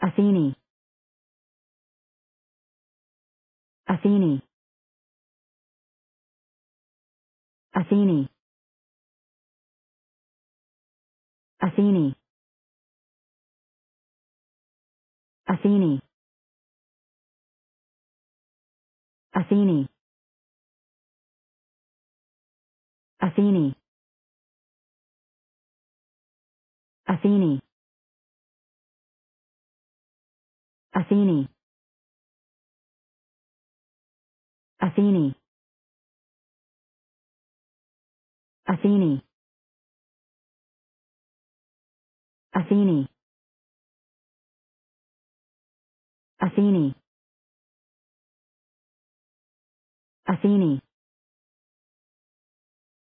Athene. Athene. Athene. Athene. Athene. Athene. Athene. Athene. Athene. Athene. Athene. Athene. Athene. Athene.